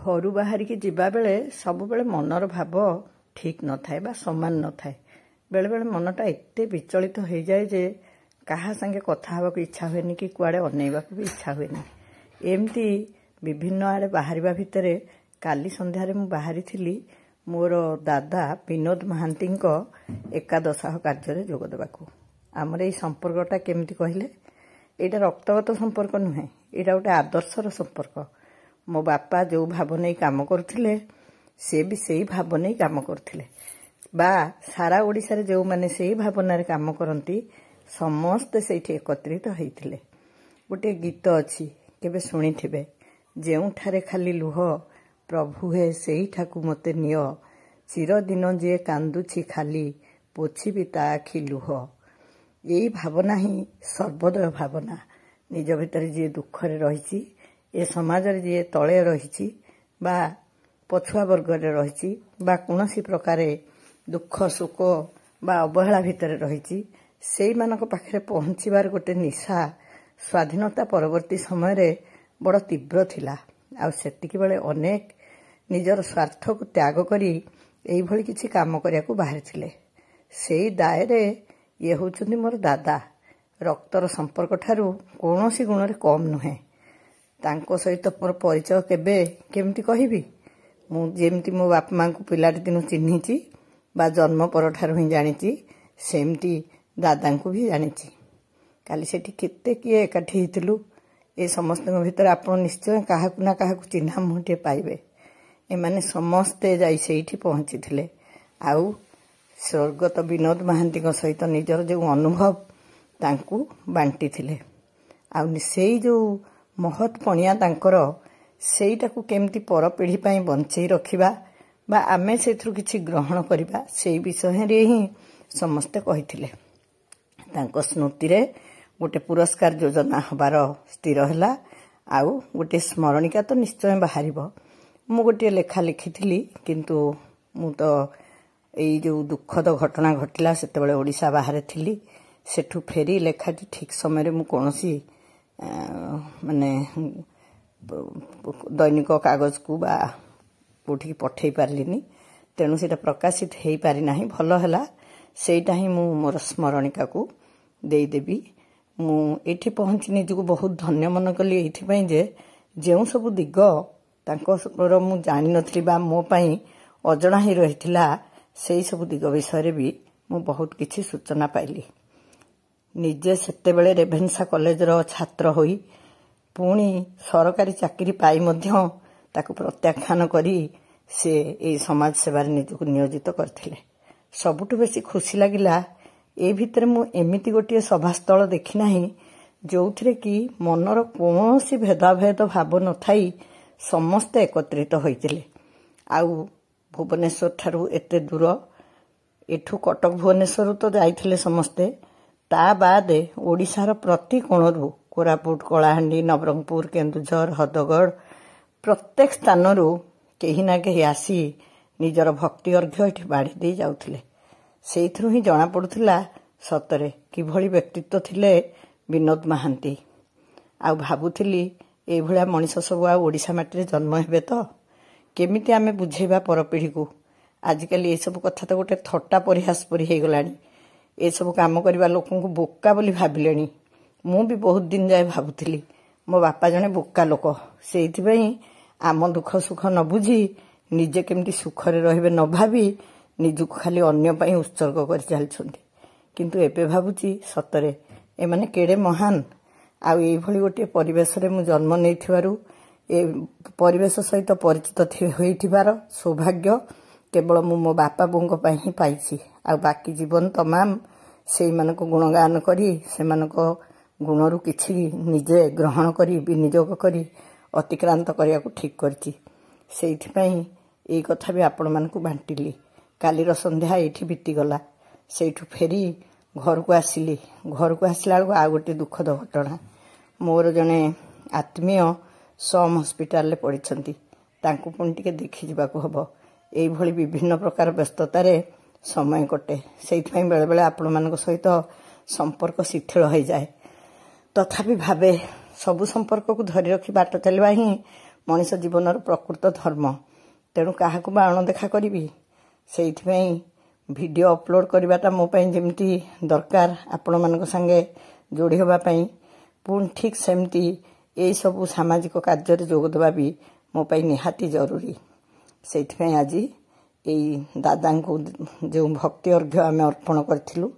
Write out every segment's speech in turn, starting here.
ଘରୁ ବାହାରିକି ଯିବାବେଳେ ସବୁବେଳେ ମନର ଭାବ ଠିକ୍ ନଥାଏ ବା ସମାନ ନଥାଏ ବେଳେବେଳେ ମନଟା ଏତେ ବିଚଳିତ ହୋଇଯାଏ ଯେ କାହା ସାଙ୍ଗେ କଥା ହେବାକୁ ଇଚ୍ଛା ହୁଏନି କି କୁଆଡ଼େ ଅନେଇବାକୁ ବି ଇଚ୍ଛା ହୁଏନି ଏମିତି ବିଭିନ୍ନ ଆଡ଼େ ବାହାରିବା ଭିତରେ କାଲି ସନ୍ଧ୍ୟାରେ ମୁଁ ବାହାରିଥିଲି ମୋର ଦାଦା ବିନୋଦ ମହାନ୍ତିଙ୍କ ଏକାଦଶାହ କାର୍ଯ୍ୟରେ ଯୋଗ ଦେବାକୁ ଆମର ଏଇ ସମ୍ପର୍କଟା କେମିତି କହିଲେ ଏଇଟା ରକ୍ତଗତ ସମ୍ପର୍କ ନୁହେଁ ଏଇଟା ଗୋଟେ ଆଦର୍ଶର ସମ୍ପର୍କ ମୋ ବାପା ଯେଉଁ ଭାବ ନେଇ କାମ କରୁଥିଲେ ସେ ବି ସେଇ ଭାବ ନେଇ କାମ କରୁଥିଲେ ବା ସାରା ଓଡ଼ିଶାରେ ଯେଉଁମାନେ ସେଇ ଭାବନାରେ କାମ କରନ୍ତି ସମସ୍ତେ ସେଇଠି ଏକତ୍ରିତ ହୋଇଥିଲେ ଗୋଟିଏ ଗୀତ ଅଛି କେବେ ଶୁଣିଥିବେ ଯେଉଁଠାରେ ଖାଲି ଲୁହ ପ୍ରଭୁ ହେ ସେଇଠାକୁ ମୋତେ ନିଅ ଚିରଦିନ ଯିଏ କାନ୍ଦୁଛି ଖାଲି ପୋଛିବି ତା ଆଖି ଲୁହ ଏଇ ଭାବନା ହିଁ ସର୍ବୋଦୟ ଭାବନା ନିଜ ଭିତରେ ଯିଏ ଦୁଃଖରେ ରହିଛି ଏ ସମାଜରେ ଯିଏ ତଳେ ରହିଛି ବା ପଛୁଆ ବର୍ଗରେ ରହିଛି ବା କୌଣସି ପ୍ରକାରେ ଦୁଃଖ ସୁଖ ବା ଅବହେଳା ଭିତରେ ରହିଛି ସେଇମାନଙ୍କ ପାଖରେ ପହଞ୍ଚିବାର ଗୋଟେ ନିଶା ସ୍ୱାଧୀନତା ପରବର୍ତ୍ତୀ ସମୟରେ ବଡ଼ ତୀବ୍ର ଥିଲା ଆଉ ସେତିକିବେଳେ ଅନେକ ନିଜର ସ୍ୱାର୍ଥକୁ ତ୍ୟାଗ କରି ଏଇଭଳି କିଛି କାମ କରିବାକୁ ବାହାରିଥିଲେ ସେଇ ଦାୟରେ ଇଏ ହେଉଛନ୍ତି ମୋର ଦାଦା ରକ୍ତର ସମ୍ପର୍କଠାରୁ କୌଣସି ଗୁଣରେ କମ୍ ନୁହେଁ ତାଙ୍କ ସହିତ ମୋର ପରିଚୟ କେବେ କେମିତି କହିବି ମୁଁ ଯେମିତି ମୋ ବାପା ମାଙ୍କୁ ପିଲାଟି ଦିନ ଚିହ୍ନିଛି ବା ଜନ୍ମ ପରଠାରୁ ହିଁ ଜାଣିଛି ସେମିତି ଦାଦାଙ୍କୁ ବି ଜାଣିଛି କାଲି ସେଠି କେତେ କିଏ ଏକାଠି ହୋଇଥିଲୁ ଏ ସମସ୍ତଙ୍କ ଭିତରେ ଆପଣ ନିଶ୍ଚୟ କାହାକୁ ନା କାହାକୁ ଚିହ୍ନା ମୁହଁ ଟିକେ ପାଇବେ ଏମାନେ ସମସ୍ତେ ଯାଇ ସେଇଠି ପହଞ୍ଚିଥିଲେ ଆଉ ସ୍ୱର୍ଗତ ବିନୋଦ ମହାନ୍ତିଙ୍କ ସହିତ ନିଜର ଯେଉଁ ଅନୁଭବ ତାଙ୍କୁ ବାଣ୍ଟିଥିଲେ ଆଉ ସେଇ ଯେଉଁ ମହତ୍ ପଣିଆ ତାଙ୍କର ସେଇଟାକୁ କେମିତି ପରପିଢ଼ି ପାଇଁ ବଞ୍ଚେଇ ରଖିବା ବା ଆମେ ସେଥିରୁ କିଛି ଗ୍ରହଣ କରିବା ସେଇ ବିଷୟରେ ହିଁ ସମସ୍ତେ କହିଥିଲେ ତାଙ୍କ ସ୍ମୃତିରେ ଗୋଟେ ପୁରସ୍କାର ଯୋଜନା ହେବାର ସ୍ଥିର ହେଲା ଆଉ ଗୋଟିଏ ସ୍ମରଣିକା ତ ନିଶ୍ଚୟ ବାହାରିବ ମୁଁ ଗୋଟିଏ ଲେଖା ଲେଖିଥିଲି କିନ୍ତୁ ମୁଁ ତ ଏଇ ଯେଉଁ ଦୁଃଖଦ ଘଟଣା ଘଟିଲା ସେତେବେଳେ ଓଡ଼ିଶା ବାହାରେ ଥିଲି ସେଠୁ ଫେରି ଲେଖାଟି ଠିକ୍ ସମୟରେ ମୁଁ କୌଣସି ମାନେ ଦୈନିକ କାଗଜକୁ ବା କେଉଁଠିକି ପଠାଇ ପାରିଲିନି ତେଣୁ ସେଇଟା ପ୍ରକାଶିତ ହୋଇପାରିନାହିଁ ଭଲ ହେଲା ସେଇଟା ହିଁ ମୁଁ ମୋର ସ୍ମରଣିକାକୁ ଦେଇଦେବି ମୁଁ ଏଇଠି ପହଞ୍ଚି ନିଜକୁ ବହୁତ ଧନ୍ୟ ମନେ କଲି ଏଇଥିପାଇଁ ଯେ ଯେଉଁ ସବୁ ଦିଗ ତାଙ୍କର ମୁଁ ଜାଣିନଥିଲି ବା ମୋ ପାଇଁ ଅଜଣା ହିଁ ରହିଥିଲା ସେହିସବୁ ଦିଗ ବିଷୟରେ ବି ମୁଁ ବହୁତ କିଛି ସୂଚନା ପାଇଲି ନିଜେ ସେତେବେଳେ ରେଭେନ୍ସା କଲେଜର ଛାତ୍ର ହୋଇ ପୁଣି ସରକାରୀ ଚାକିରି ପାଇ ମଧ୍ୟ ତାକୁ ପ୍ରତ୍ୟାଖ୍ୟାନ କରି ସେ ଏଇ ସମାଜସେବାରେ ନିଜକୁ ନିୟୋଜିତ କରିଥିଲେ ସବୁଠୁ ବେଶୀ ଖୁସି ଲାଗିଲା ଏ ଭିତରେ ମୁଁ ଏମିତି ଗୋଟିଏ ସଭାସ୍ଥଳ ଦେଖିନାହିଁ ଯେଉଁଥିରେ କି ମନର କୌଣସି ଭେଦାଭେଦ ଭାବ ନଥାଇ ସମସ୍ତେ ଏକତ୍ରିତ ହୋଇଥିଲେ ଆଉ ଭୁବନେଶ୍ୱରଠାରୁ ଏତେ ଦୂର ଏଠୁ କଟକ ଭୁବନେଶ୍ୱରରୁ ତ ଯାଇଥିଲେ ସମସ୍ତେ ତା ବାଦେ ଓଡ଼ିଶାର ପ୍ରତି କୋଣରୁ କୋରାପୁଟ କଳାହାଣ୍ଡି ନବରଙ୍ଗପୁର କେନ୍ଦୁଝର ହଦଗଡ଼ ପ୍ରତ୍ୟେକ ସ୍ଥାନରୁ କେହି ନା କେହି ଆସି ନିଜର ଭକ୍ତି ଅର୍ଘ୍ୟ ଏଠି ବାଢ଼ି ଦେଇ ଯାଉଥିଲେ ସେଇଥିରୁ ହିଁ ଜଣାପଡ଼ୁଥିଲା ସତରେ କିଭଳି ବ୍ୟକ୍ତିତ୍ୱ ଥିଲେ ବିନୋଦ ମହାନ୍ତି ଆଉ ଭାବୁଥିଲି ଏଇଭଳିଆ ମଣିଷ ସବୁ ଆଉ ଓଡ଼ିଶା ମାଟିରେ ଜନ୍ମ ହେବେ ତ କେମିତି ଆମେ ବୁଝେଇବା ପରପିଢ଼ିକୁ ଆଜିକାଲି ଏସବୁ କଥା ତ ଗୋଟେ ଥଟା ପରିହାସ ପରି ହେଇଗଲାଣି ଏସବୁ କାମ କରିବା ଲୋକଙ୍କୁ ବୋକା ବୋଲି ଭାବିଲେଣି ମୁଁ ବି ବହୁତ ଦିନ ଯାଏ ଭାବୁଥିଲି ମୋ ବାପା ଜଣେ ବୋକା ଲୋକ ସେଇଥିପାଇଁ ଆମ ଦୁଃଖ ସୁଖ ନ ବୁଝି ନିଜେ କେମିତି ସୁଖରେ ରହିବେ ନ ଭାବି ନିଜକୁ ଖାଲି ଅନ୍ୟ ପାଇଁ ଉତ୍ସର୍ଗ କରି ଚାଲିଛନ୍ତି କିନ୍ତୁ ଏବେ ଭାବୁଛି ସତରେ ଏମାନେ କେଡ଼େ ମହାନ ଆଉ ଏଇଭଳି ଗୋଟିଏ ପରିବେଶରେ ମୁଁ ଜନ୍ମ ନେଇଥିବାରୁ ଏ ପରିବେଶ ସହିତ ପରିଚିତ ହୋଇଥିବାର ସୌଭାଗ୍ୟ କେବଳ ମୁଁ ମୋ ବାପା ବୋଉଙ୍କ ପାଇଁ ହିଁ ପାଇଛି ଆଉ ବାକି ଜୀବନ ତମାମ ସେଇମାନଙ୍କୁ ଗୁଣଗାନ କରି ସେମାନଙ୍କ ଗୁଣରୁ କିଛି ନିଜେ ଗ୍ରହଣ କରି ବିନିଯୋଗ କରି ଅତିକ୍ରାନ୍ତ କରିବାକୁ ଠିକ୍ କରିଛି ସେଇଥିପାଇଁ ଏଇ କଥା ବି ଆପଣମାନଙ୍କୁ ବାଣ୍ଟିଲି କାଲିର ସନ୍ଧ୍ୟା ଏଇଠି ବିତିଗଲା ସେଇଠୁ ଫେରି ଘରକୁ ଆସିଲି ଘରକୁ ଆସିଲା ବେଳକୁ ଆଉ ଗୋଟିଏ ଦୁଃଖଦ ଘଟଣା ମୋର ଜଣେ ଆତ୍ମୀୟ ସମ୍ ହସ୍ପିଟାଲରେ ପଡ଼ିଛନ୍ତି ତାଙ୍କୁ ପୁଣି ଟିକେ ଦେଖିଯିବାକୁ ହେବ ଏଇଭଳି ବିଭିନ୍ନ ପ୍ରକାର ବ୍ୟସ୍ତତାରେ ସମୟ କଟେ ସେଇଥିପାଇଁ ବେଳେବେଳେ ଆପଣମାନଙ୍କ ସହିତ ସମ୍ପର୍କ ଶିଥିଳ ହୋଇଯାଏ ତଥାପି ଭାବେ ସବୁ ସମ୍ପର୍କକୁ ଧରି ରଖି ବାଟ ଚାଲିବା ହିଁ ମଣିଷ ଜୀବନର ପ୍ରକୃତ ଧର୍ମ ତେଣୁ କାହାକୁ ବା ଅଣଦେଖା କରିବି ସେଇଥିପାଇଁ ଭିଡ଼ିଓ ଅପଲୋଡ଼ କରିବାଟା ମୋ ପାଇଁ ଯେମିତି ଦରକାର ଆପଣମାନଙ୍କ ସାଙ୍ଗେ ଯୋଡ଼ି ହେବା ପାଇଁ ପୁଣି ଠିକ୍ ସେମିତି ଏଇସବୁ ସାମାଜିକ କାର୍ଯ୍ୟରେ ଯୋଗଦେବା ବି ମୋ ପାଇଁ ନିହାତି ଜରୁରୀ ସେଇଥିପାଇଁ ଆଜି ଏଇ ଦାଦାଙ୍କୁ ଯେଉଁ ଭକ୍ତି ଅର୍ଘ୍ୟ ଆମେ ଅର୍ପଣ କରିଥିଲୁ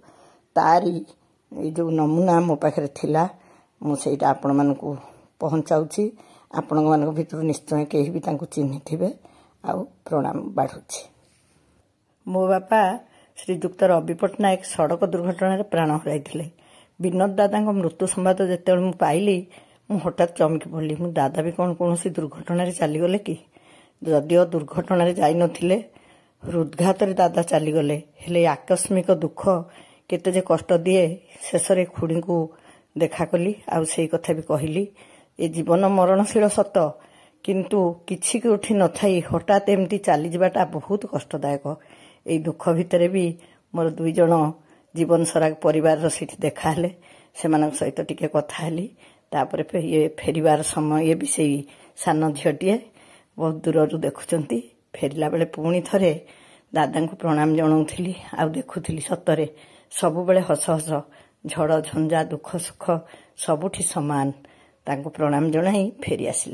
ତାରି ଏଇ ଯେଉଁ ନମୁନା ମୋ ପାଖରେ ଥିଲା ମୁଁ ସେଇଟା ଆପଣମାନଙ୍କୁ ପହଞ୍ଚାଉଛି ଆପଣଙ୍କମାନଙ୍କ ଭିତରୁ ନିଶ୍ଚୟ କେହି ବି ତାଙ୍କୁ ଚିହ୍ନିଥିବେ ଆଉ ପ୍ରଣାମ ବାଢ଼ୁଛି ମୋ ବାପା ଶ୍ରୀଯୁକ୍ତ ରବି ପଟ୍ଟନାୟକ ସଡ଼କ ଦୁର୍ଘଟଣାରେ ପ୍ରାଣ ହରାଇଥିଲେ ବିନୋଦ ଦାଦାଙ୍କ ମୃତ୍ୟୁ ସମ୍ବାଦ ଯେତେବେଳେ ମୁଁ ପାଇଲି ମୁଁ ହଠାତ୍ ଚମକି ପଡ଼ିଲି ମୁଁ ଦାଦା ବି କ'ଣ କୌଣସି ଦୁର୍ଘଟଣାରେ ଚାଲିଗଲେ କି ଯଦିଓ ଦୁର୍ଘଟଣାରେ ଯାଇନଥିଲେ ହୃଦ୍ଘାତରେ ଦାଦା ଚାଲିଗଲେ ହେଲେ ଆକସ୍ମିକ ଦୁଃଖ କେତେ ଯେ କଷ୍ଟ ଦିଏ ଶେଷରେ ଖୁଡ଼ିଙ୍କୁ ଦେଖା କଲି ଆଉ ସେଇ କଥା ବି କହିଲି ଏ ଜୀବନ ମରଣଶୀଳ ସତ କିନ୍ତୁ କିଛି କେଉଁଠି ନଥାଇ ହଠାତ୍ ଏମିତି ଚାଲିଯିବାଟା ବହୁତ କଷ୍ଟଦାୟକ ଏଇ ଦୁଃଖ ଭିତରେ ବି ମୋର ଦୁଇ ଜଣ ଜୀବନସାରା ପରିବାରର ସେଠି ଦେଖା ହେଲେ ସେମାନଙ୍କ ସହିତ ଟିକେ କଥା ହେଲି ତାପରେ ଇଏ ଫେରିବାର ସମୟ ଇଏ ବି ସେଇ ସାନ ଝିଅଟିଏ ବହୁତ ଦୂରରୁ ଦେଖୁଛନ୍ତି ଫେରିଲାବେଳେ ପୁଣି ଥରେ ଦାଦାଙ୍କୁ ପ୍ରଣାମ ଜଣାଉଥିଲି ଆଉ ଦେଖୁଥିଲି ସତରେ ସବୁବେଳେ ହସ ହସ ଝଡ଼ ଝଞ୍ଜା ଦୁଃଖ ସୁଖ ସବୁଠି ସମାନ ତାଙ୍କୁ ପ୍ରଣାମ ଜଣାଇ ଫେରିଆସିଲା